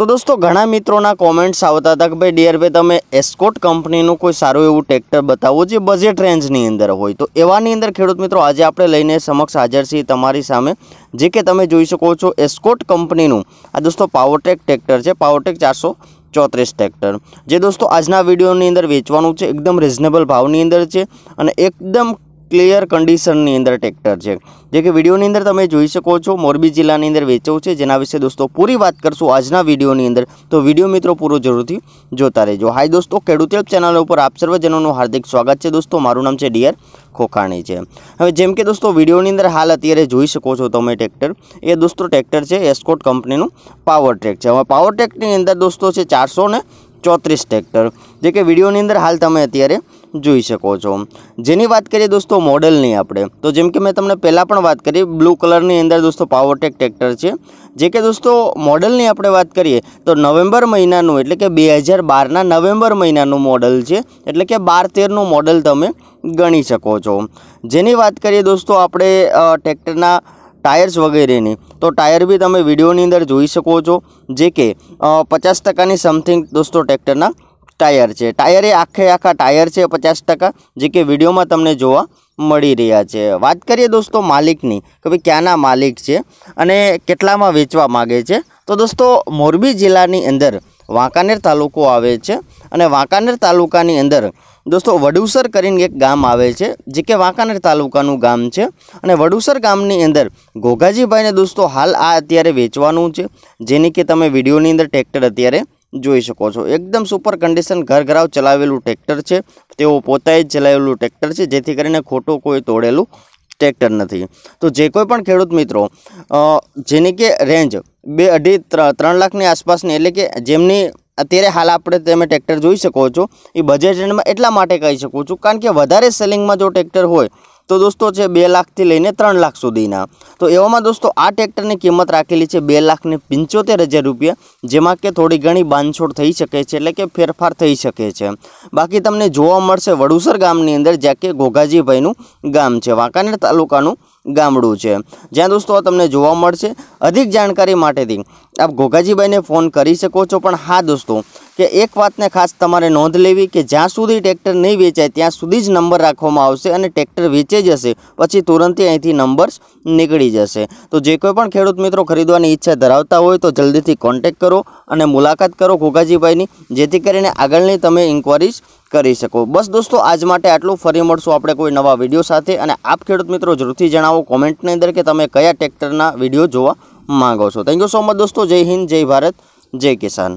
તો દોસ્તો ઘણા મિત્રોના કોમેન્ટ્સ આવતા હતા કે ભાઈ ડિયર ડીઆરભાઈ તમે એસ્કોટ કંપનીનું કોઈ સારું એવું ટ્રેક્ટર બતાવો જે બજેટ રેન્જની અંદર હોય તો એવાની અંદર ખેડૂત મિત્રો આજે આપણે લઈને સમક્ષ હાજર છીએ તમારી સામે જે કે તમે જોઈ શકો છો એસ્કોટ કંપનીનું આ દોસ્તો પાવરટેક ટ્રેક્ટર છે પાવરટેક ચારસો ચોત્રીસ ટ્રેક્ટર જે દોસ્તો આજના વિડીયોની અંદર વેચવાનું છે એકદમ રિઝનેબલ ભાવની અંદર છે અને એકદમ ક્લિયર કન્ડિશનની અંદર ટ્રેક્ટર છે જે કે વિડીયોની અંદર તમે જોઈ શકો છો મોરબી જિલ્લાની અંદર વેચવું છે જેના વિશે દોસ્તો પૂરી વાત કરશું આજના વિડીયોની અંદર તો વિડીયો મિત્રો પૂરો જરૂરથી જોતા રહેજો હાય દોસ્તો ખેડૂતે હેલ્પ ચેનલ ઉપર આપ સર્વજનોનું હાર્દિક સ્વાગત છે દોસ્તો મારું નામ છે ડિયર ખોખાણી છે હવે જેમ કે દોસ્તો વિડીયોની અંદર હાલ અત્યારે જોઈ શકો છો તમે ટ્રેક્ટર એ દોસ્તો ટ્રેક્ટર છે એસ્કોટ કંપનીનું પાવર ટ્રેક છે હવે પાવર ટ્રેકની અંદર દોસ્તો છે ચારસો ને ચોત્રીસ ટ્રેક્ટર જે કે વિડીયોની અંદર હાલ તમે અત્યારે જોઈ શકો છો જેની વાત કરીએ દોસ્તો મોડલની આપણે તો જેમ કે મેં તમને પહેલાં પણ વાત કરી બ્લુ કલરની અંદર દોસ્તો પાવરટેક ટ્રેક્ટર છે જે કે દોસ્તો મોડલની આપણે વાત કરીએ તો નવેમ્બર મહિનાનું એટલે કે બે હજાર બારના નવેમ્બર મહિનાનું મોડલ છે એટલે કે બાર તેરનું મોડલ તમે ગણી શકો છો જેની વાત કરીએ દોસ્તો આપણે ટ્રેક્ટરના ટાયર્સ વગેરેની તો ટાયર બી તમે વિડીયોની અંદર જોઈ શકો છો જે કે પચાસ ટકાની સમથિંગ દોસ્તો ટ્રેક્ટરના ટાયર છે ટાયર એ આખે આખા ટાયર છે પચાસ ટકા જે કે વિડીયોમાં તમને જોવા મળી રહ્યા છે વાત કરીએ દોસ્તો માલિકની કે ભાઈ ક્યાંના માલિક છે અને કેટલામાં વેચવા માગે છે તો દોસ્તો મોરબી જિલ્લાની અંદર વાંકાનેર તાલુકો આવે છે અને વાંકાનેર તાલુકાની અંદર દોસ્તો વડુસર કરીને એક ગામ આવે છે જે કે વાંકાનેર તાલુકાનું ગામ છે અને વડુસર ગામની અંદર ગોગાજીભાઈને દોસ્તો હાલ આ અત્યારે વેચવાનું છે જેની કે તમે વિડીયોની અંદર ટ્રેક્ટર અત્યારે જોઈ શકો છો એકદમ સુપર કન્ડિશન ઘર ઘરાવ ચલાવેલું ટ્રેક્ટર છે તેઓ પોતાએ જ ચલાવેલું ટ્રેક્ટર છે જેથી કરીને ખોટું કોઈ તોડેલું ટ્રેક્ટર નથી તો જે કોઈ પણ ખેડૂત મિત્રો જેની કે રેન્જ બે અઢી ત્રણ લાખની આસપાસની એટલે કે જેમની અત્યારે હાલ આપણે તમે ટ્રેક્ટર જોઈ શકો છો એ બજેટ રેન્જમાં એટલા માટે કહી શકું છું કારણ કે વધારે સેલિંગમાં જો ટ્રેક્ટર હોય તો દોસ્તો છે બે લાખથી લઈને ત્રણ લાખ સુધીના તો એવામાં દોસ્તો આ ટ્રેક્ટરની કિંમત રાખેલી છે બે લાખને પંચોતેર હજાર રૂપિયા જેમાં કે થોડી ઘણી બાંધછોડ થઈ શકે છે એટલે કે ફેરફાર થઈ શકે છે બાકી તમને જોવા મળશે વડુસર ગામની અંદર જ્યાં કે ઘોઘાજીભાઈનું ગામ છે વાંકાનેર તાલુકાનું ગામડું છે જ્યાં દોસ્તો આ તમને જોવા મળશે અધિક જાણકારી માટેથી આપ ઘોઘાજીભાઈને ફોન કરી શકો છો પણ હા દોસ્તો કે એક વાતને ખાસ તમારે નોંધ લેવી કે જ્યાં સુધી ટ્રેક્ટર નહીં વેચાય ત્યાં સુધી જ નંબર રાખવામાં આવશે અને ટ્રેક્ટર વેચાઈ જશે પછી તુરંત અહીંથી નંબર્સ નીકળી જશે તો જે કોઈ પણ ખેડૂત મિત્રો ખરીદવાની ઈચ્છા ધરાવતા હોય તો જલ્દીથી કોન્ટેક કરો અને મુલાકાત કરો ઘોઘાજીભાઈની જેથી કરીને આગળની તમે ઇન્ક્વાયરીઝ કરી શકો બસ દોસ્તો આજ માટે આટલું ફરી મળશું આપણે કોઈ નવા વિડીયો સાથે અને આપ ખેડૂત મિત્રો જરૂરથી જણાવો કોમેન્ટની અંદર કે તમે કયા ટ્રેક્ટરના વિડીયો જોવા માગો છો થેન્ક યુ સો મચ દોસ્તો જય હિન્દ જય ભારત જય કિસાન